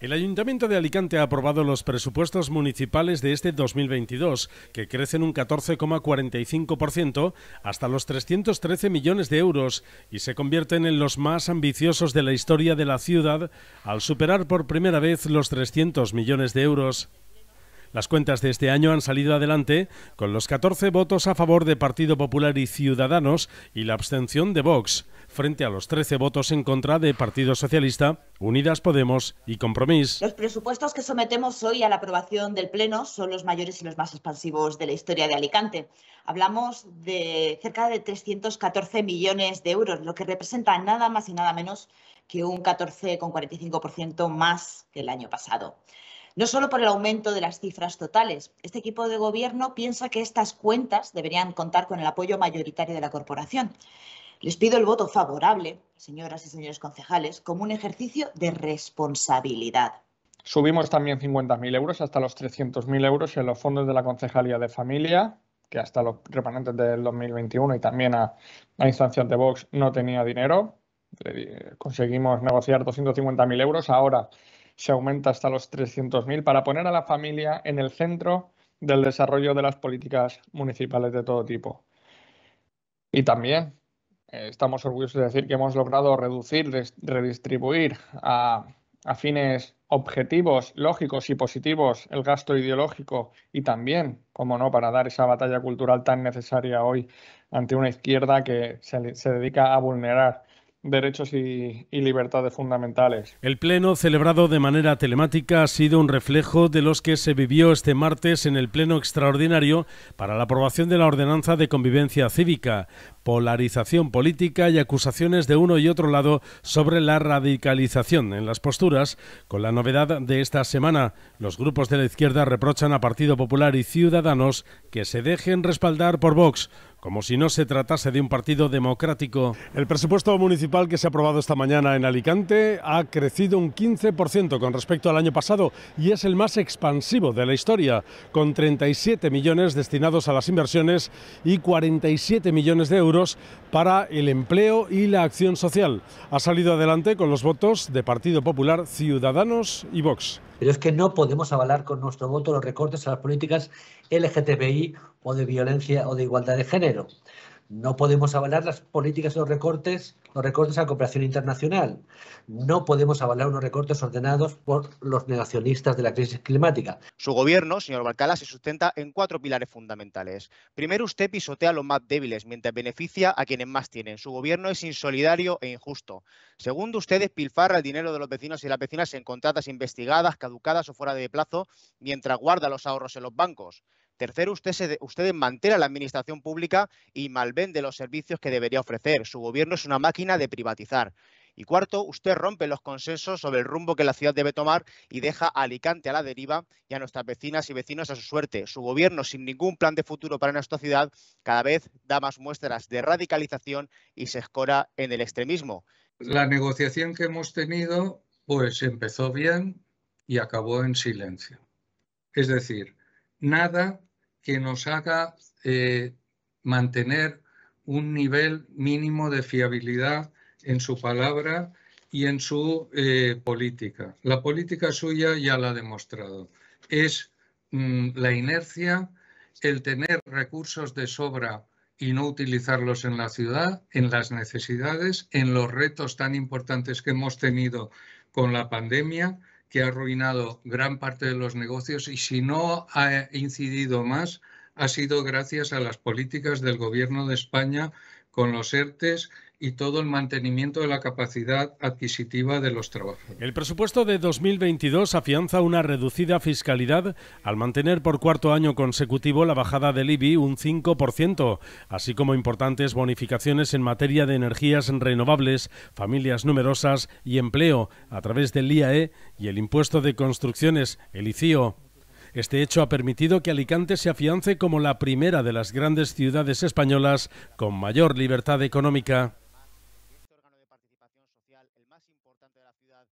El Ayuntamiento de Alicante ha aprobado los presupuestos municipales de este 2022, que crecen un 14,45% hasta los 313 millones de euros y se convierten en los más ambiciosos de la historia de la ciudad al superar por primera vez los 300 millones de euros. Las cuentas de este año han salido adelante con los 14 votos a favor de Partido Popular y Ciudadanos y la abstención de Vox, frente a los 13 votos en contra de Partido Socialista, Unidas Podemos y Compromís. Los presupuestos que sometemos hoy a la aprobación del Pleno son los mayores y los más expansivos de la historia de Alicante. Hablamos de cerca de 314 millones de euros, lo que representa nada más y nada menos que un 14,45% más que el año pasado no solo por el aumento de las cifras totales. Este equipo de gobierno piensa que estas cuentas deberían contar con el apoyo mayoritario de la corporación. Les pido el voto favorable, señoras y señores concejales, como un ejercicio de responsabilidad. Subimos también 50.000 euros hasta los 300.000 euros en los fondos de la Concejalía de Familia, que hasta los remanentes del 2021 y también a, a instancias de Vox no tenía dinero. Conseguimos negociar 250.000 euros. Ahora se aumenta hasta los 300.000 para poner a la familia en el centro del desarrollo de las políticas municipales de todo tipo. Y también eh, estamos orgullosos de decir que hemos logrado reducir, redistribuir a, fines objetivos, lógicos y positivos el gasto ideológico y también, como no, para dar esa batalla cultural tan necesaria hoy ante una izquierda que se dedica a vulnerar derechos y, y, libertades fundamentales. El pleno celebrado de manera telemática ha sido un reflejo de los que se vivió este martes en el pleno extraordinario para la aprobación de la ordenanza de convivencia cívica polarización política y acusaciones de uno y otro lado sobre la radicalización en las posturas, con la novedad de esta semana. Los grupos de la izquierda reprochan a Partido Popular y Ciudadanos que se dejen respaldar por Vox como si no se tratase de un partido democrático. El presupuesto municipal que se ha aprobado esta mañana en Alicante ha crecido un 15% con respecto al año pasado y es el más expansivo de la historia, con 37 millones destinados a las inversiones y 47 millones de euros para el empleo y la acción social. Ha salido adelante con los votos de Partido Popular, Ciudadanos y Vox. Pero es que no podemos avalar con nuestro voto los recortes a las políticas LGTBI o de violencia o de igualdad de género. No podemos avalar las políticas de los recortes, los recortes a la cooperación internacional. No podemos avalar unos recortes ordenados por los negacionistas de la crisis climática. Su gobierno, señor Balcala, se sustenta en cuatro pilares fundamentales. Primero, usted pisotea a los más débiles mientras beneficia a quienes más tienen. Su gobierno es insolidario e injusto. Segundo, usted despilfarra el dinero de los vecinos y las vecinas en contratas investigadas, caducadas o fuera de plazo, mientras guarda los ahorros en los bancos. Tercero, usted, mantiene usted la administración pública y malvende los servicios que debería ofrecer. Su gobierno es una máquina de privatizar. Y cuarto, usted rompe los consensos sobre el rumbo que la ciudad debe tomar y deja a Alicante a la deriva y a nuestras vecinas y vecinos a su suerte. Su gobierno, sin ningún plan de futuro para nuestra ciudad, cada vez da más muestras de radicalización y se escora en el extremismo. La negociación que hemos tenido, pues empezó bien y acabó en silencio. Es decir, nada que nos haga eh, mantener un nivel mínimo de fiabilidad en su palabra y en su eh, política. La política suya ya la ha demostrado. Es mm, la inercia, el tener recursos de sobra y no utilizarlos en la ciudad, en las necesidades, en los retos tan importantes que hemos tenido con la pandemia, que ha arruinado gran parte de los negocios y si no ha incidido más, ha sido gracias a las políticas del gobierno de España con los ERTES y todo el mantenimiento de la capacidad adquisitiva de los trabajadores. El presupuesto de 2022 afianza una reducida fiscalidad al mantener por cuarto año consecutivo la bajada del IBI un 5%, así como importantes bonificaciones en materia de energías renovables, familias numerosas y empleo a través del IAE y el impuesto de construcciones, el ICIO. Este hecho ha permitido que Alicante se afiance como la primera de las grandes ciudades españolas con mayor libertad económica.